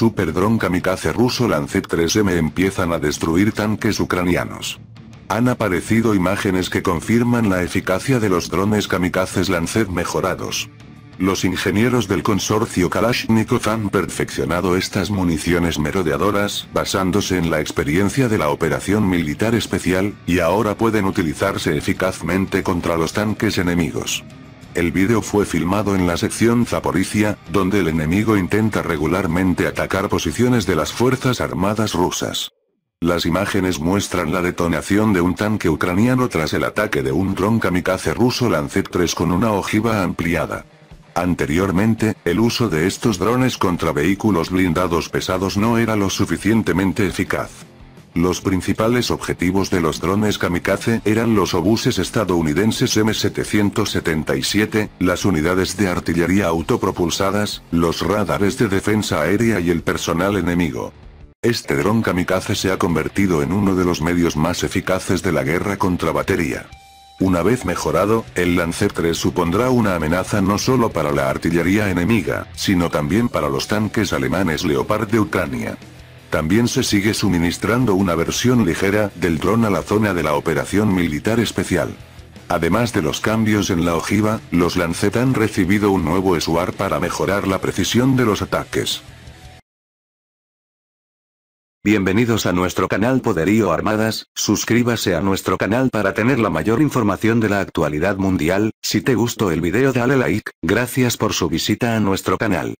Super Kamikaze ruso Lancet 3M empiezan a destruir tanques ucranianos. Han aparecido imágenes que confirman la eficacia de los drones kamikazes Lancet mejorados. Los ingenieros del consorcio Kalashnikov han perfeccionado estas municiones merodeadoras, basándose en la experiencia de la operación militar especial, y ahora pueden utilizarse eficazmente contra los tanques enemigos. El vídeo fue filmado en la sección Zaporizhia, donde el enemigo intenta regularmente atacar posiciones de las Fuerzas Armadas rusas. Las imágenes muestran la detonación de un tanque ucraniano tras el ataque de un dron kamikaze ruso Lancet 3 con una ojiva ampliada. Anteriormente, el uso de estos drones contra vehículos blindados pesados no era lo suficientemente eficaz. Los principales objetivos de los drones kamikaze eran los obuses estadounidenses M777, las unidades de artillería autopropulsadas, los radares de defensa aérea y el personal enemigo. Este dron kamikaze se ha convertido en uno de los medios más eficaces de la guerra contra batería. Una vez mejorado, el Lancer 3 supondrá una amenaza no solo para la artillería enemiga, sino también para los tanques alemanes Leopard de Ucrania. También se sigue suministrando una versión ligera del dron a la zona de la operación militar especial. Además de los cambios en la ojiva, los Lancet han recibido un nuevo SWAR para mejorar la precisión de los ataques. Bienvenidos a nuestro canal Poderío Armadas, suscríbase a nuestro canal para tener la mayor información de la actualidad mundial, si te gustó el video dale like, gracias por su visita a nuestro canal.